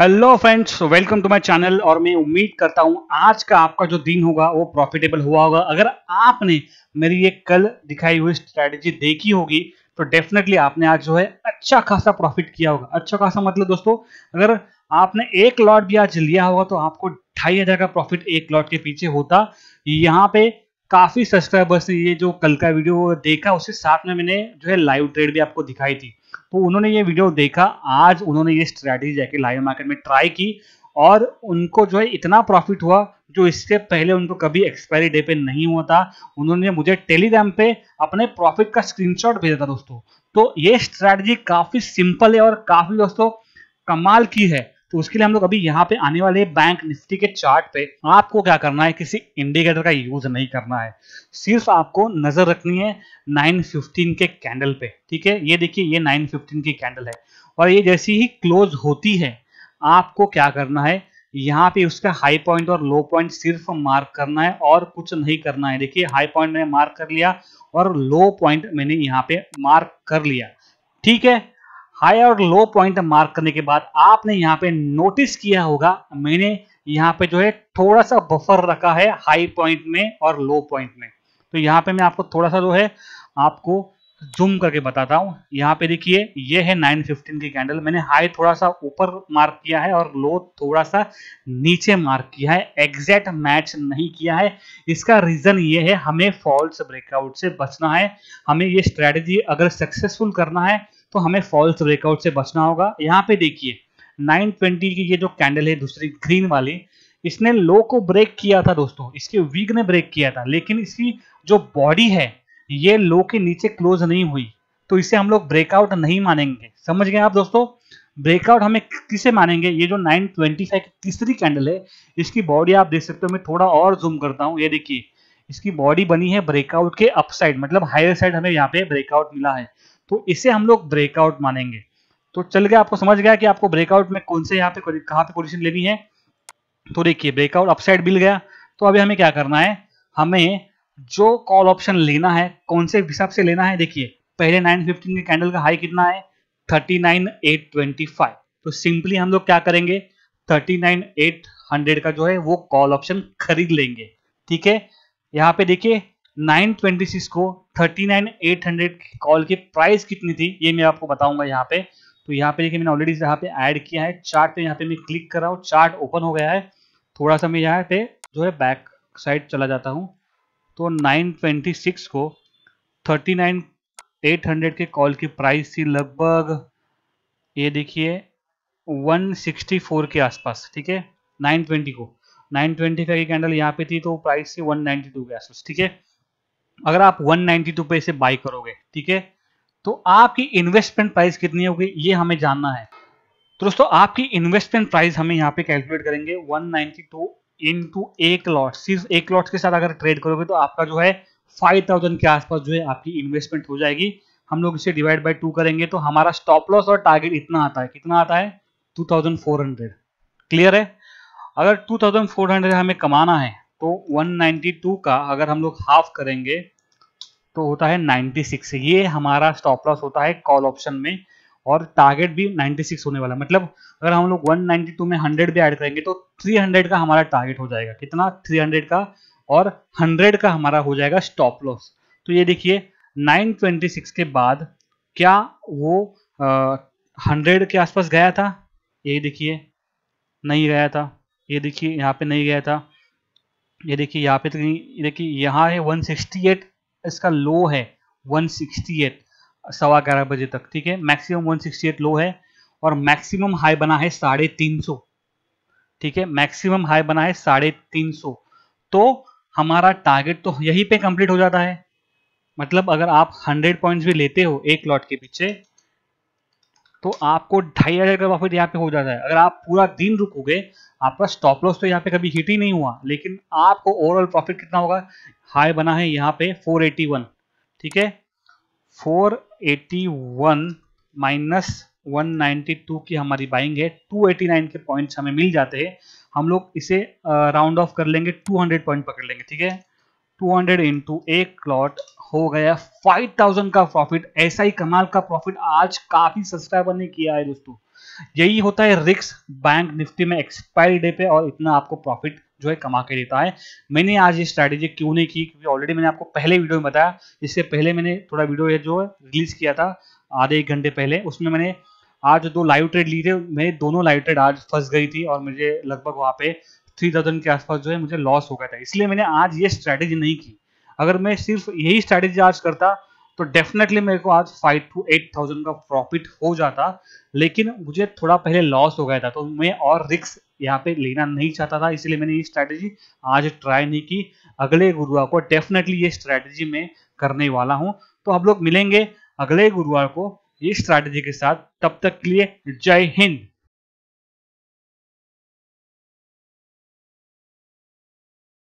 hello friends welcome to my channel और मैं उम्मीद करता हूं आज का आपका जो दिन होगा वो प्रॉफिटेबल हुआ होगा अगर आपने मेरी ये कल दिखाई हुई स्ट्रैटेजी देखी होगी तो डेफिनेटली आपने आज जो है अच्छा खासा प्रॉफिट किया होगा अच्छा खासा मतलब दोस्तों अगर आपने एक लॉट भी आज लिया होगा तो आपको ढाई हजार का प्रॉफिट एक लॉट के पीछे होता यहाँ पे काफी सब्सक्राइबर्स ने ये जो कल का वीडियो देखा उसके साथ में मैंने जो है लाइव ट्रेड भी आपको दिखाई थी तो उन्होंने ये वीडियो देखा आज उन्होंने ये स्ट्रैटेजी जाके लाइव मार्केट में ट्राई की और उनको जो है इतना प्रॉफिट हुआ जो इससे पहले उनको कभी एक्सपायरी डे पे नहीं हुआ था उन्होंने मुझे टेलीग्राम पे अपने प्रॉफिट का स्क्रीनशॉट भेजा था दोस्तों तो ये स्ट्रैटेजी काफ़ी सिंपल है और काफ़ी दोस्तों कमाल की है तो उसके लिए हम लोग अभी यहाँ पे आने वाले बैंक निफ्टी के चार्ट पे आपको क्या करना है किसी इंडिकेटर का यूज नहीं करना है सिर्फ आपको नजर रखनी है 915 के कैंडल पे ठीक है ये देखिए ये 915 की कैंडल है और ये जैसी ही क्लोज होती है आपको क्या करना है यहाँ पे उसका हाई पॉइंट और लो पॉइंट सिर्फ मार्क करना है और कुछ नहीं करना है देखिए हाई पॉइंट मैंने मार्क कर लिया और लो पॉइंट मैंने यहाँ पे मार्क कर लिया ठीक है हाई और लो पॉइंट मार्क करने के बाद आपने यहाँ पे नोटिस किया होगा मैंने यहाँ पे जो है थोड़ा सा बफर रखा है हाई पॉइंट में और लो पॉइंट में तो यहाँ पे मैं आपको थोड़ा सा जो है आपको जूम करके बताता हूँ यहाँ पे देखिए ये है 915 की कैंडल मैंने हाई थोड़ा सा ऊपर मार्क किया है और लो थोड़ा सा नीचे मार्क किया है एग्जैक्ट मैच नहीं किया है इसका रीजन ये है हमें फॉल्स ब्रेकआउट से बचना है हमें ये स्ट्रेटजी अगर सक्सेसफुल करना है तो हमें फॉल्स ब्रेकआउट से बचना होगा यहाँ पे देखिए 920 की ये जो कैंडल है दूसरी ग्रीन वाली इसने लो को ब्रेक किया था दोस्तों इसके वीक ने ब्रेक किया था लेकिन इसकी जो बॉडी है ये लो के नीचे क्लोज नहीं हुई तो इसे हम लोग ब्रेकआउट नहीं मानेंगे समझ गए आप दोस्तों ब्रेकआउट हमें किसे मानेंगे ये जो 925 की तीसरी कैंडल है इसकी बॉडी आप देख सकते हो मैं थोड़ा और जूम करता हूँ ये देखिए इसकी बॉडी बनी है ब्रेकआउट के अपसाइड मतलब हायर साइड हमें यहाँ पे ब्रेकआउट मिला है तो इसे हम लोग ब्रेकआउट मानेंगे तो चल गया आपको समझ गया कि आपको ब्रेकआउट में कौन से यहाँ पे कहाँ पे पोजिशन लेनी है तो देखिए ब्रेकआउट अपसाइड मिल गया तो अभी हमें क्या करना है हमें जो कॉल ऑप्शन लेना है कौन से हिसाब से लेना है देखिए पहले 915 के कैंडल का हाई कितना है 39825 तो सिंपली हम लोग क्या करेंगे 39800 का जो है वो कॉल ऑप्शन खरीद लेंगे ठीक है यहाँ पे देखिए 926 को थर्टी कॉल की प्राइस कितनी थी ये मैं आपको बताऊंगा यहाँ पे तो यहाँ पे देखिए मैंने ऑलरेडी यहाँ पे ऐड किया है चार्ट पे यहाँ पे मैं क्लिक कर रहा हूँ चार्ट ओपन हो गया है थोड़ा सा मैं यहाँ पे जो है बैक साइड चला जाता हूँ तो 926 को 39800 के कॉल की प्राइस थी लगभग ये देखिए 164 के आसपास ठीक है 920 को 920 का ये कैंडल यहाँ पे थी तो प्राइस थी वन के आसपास ठीक है अगर आप 192 पे इसे बाई करोगे ठीक है तो आपकी इन्वेस्टमेंट प्राइस कितनी होगी ये हमें जानना है तो दोस्तों आपकी इन्वेस्टमेंट प्राइस हमें यहाँ पे कैलकुलेट करेंगे 192 नाइनटी टू इंटू एक लॉट सिर्फ एक लॉट के साथ अगर ट्रेड करोगे तो आपका जो है 5000 के आसपास जो है आपकी इन्वेस्टमेंट हो जाएगी हम लोग इसे डिवाइड बाई टू करेंगे तो हमारा स्टॉप लॉस और टारगेट इतना आता है कितना आता है 2400 क्लियर है अगर 2400 हमें कमाना है तो 192 का अगर हम लोग हाफ करेंगे तो होता है 96 ये हमारा स्टॉप लॉस होता है कॉल ऑप्शन में और टारगेट भी 96 होने वाला मतलब अगर हम लोग 192 में 100 भी ऐड करेंगे तो 300 का हमारा टारगेट हो जाएगा कितना 300 का और 100 का हमारा हो जाएगा स्टॉप लॉस तो ये देखिए 926 के बाद क्या वो आ, 100 के आसपास गया था ये देखिए नहीं गया था ये देखिए यहाँ पे नहीं गया था ये देखिए यहाँ पे तो देखिए यहाँ है 168 इसका लो है 168 सवा ग्यारह बजे तक ठीक है मैक्सिमम 168 लो है और मैक्सिमम हाई बना है साढ़े तीन सौ ठीक है मैक्सिमम हाई बना है साढ़े तीन सौ तो हमारा टारगेट तो यहीं पे कंप्लीट हो जाता है मतलब अगर आप 100 पॉइंट्स भी लेते हो एक लॉट के पीछे तो आपको ढाई हजार का प्रॉफिट यहाँ पे हो जाता है अगर आप पूरा दिन रुकोगे आपका स्टॉप लॉस तो यहाँ पे कभी हिट ही नहीं हुआ लेकिन आपको ओवरऑल प्रॉफिट कितना होगा हाई बना है यहाँ पे 481 ठीक है 481 एटी वन माइनस वन की हमारी बाइंग है 289 के पॉइंट्स हमें मिल जाते हैं हम लोग इसे राउंड ऑफ कर लेंगे 200 पॉइंट पकड़ लेंगे ठीक है 200 इंटू एक क्लॉट हो गया 5000 का प्रॉफिट ऐसा ही कमाल का प्रॉफिट आज काफी सब्सक्राइबर ने किया है दोस्तों यही होता है रिक्स बैंक निफ्टी में एक्सपायरी डे पे और इतना आपको प्रॉफिट जो है कमा के देता है मैंने आज ये स्ट्रैटेजी क्यों नहीं की क्योंकि ऑलरेडी मैंने आपको पहले वीडियो में बताया इससे पहले मैंने थोड़ा वीडियो है जो रिलीज किया था आधे एक घंटे पहले उसमें मैंने आज दो लाइव ट्रेड ली थे मेरे दोनों लाइव ट्रेड आज फंस गई थी और मुझे लगभग वहाँ पे थ्री थाउजेंड के आसपास जो है मुझे लॉस हो गया था इसलिए मैंने आज ये स्ट्रैटेजी नहीं की अगर मैं सिर्फ यही स्ट्रैटेजी आज करता तो डेफिनेटली मेरे को आज फाइव टू एट थाउजेंड का प्रॉफिट हो जाता लेकिन मुझे थोड़ा पहले लॉस हो गया था तो मैं और रिक्स यहाँ पे लेना नहीं चाहता था इसलिए मैंने ये स्ट्रैटेजी आज ट्राई नहीं की अगले गुरुवार को डेफिनेटली ये स्ट्रैटेजी मैं करने वाला हूँ तो हम लोग मिलेंगे अगले गुरुवार को इस स्ट्रैटेजी के साथ तब तक के लिए जय हिंद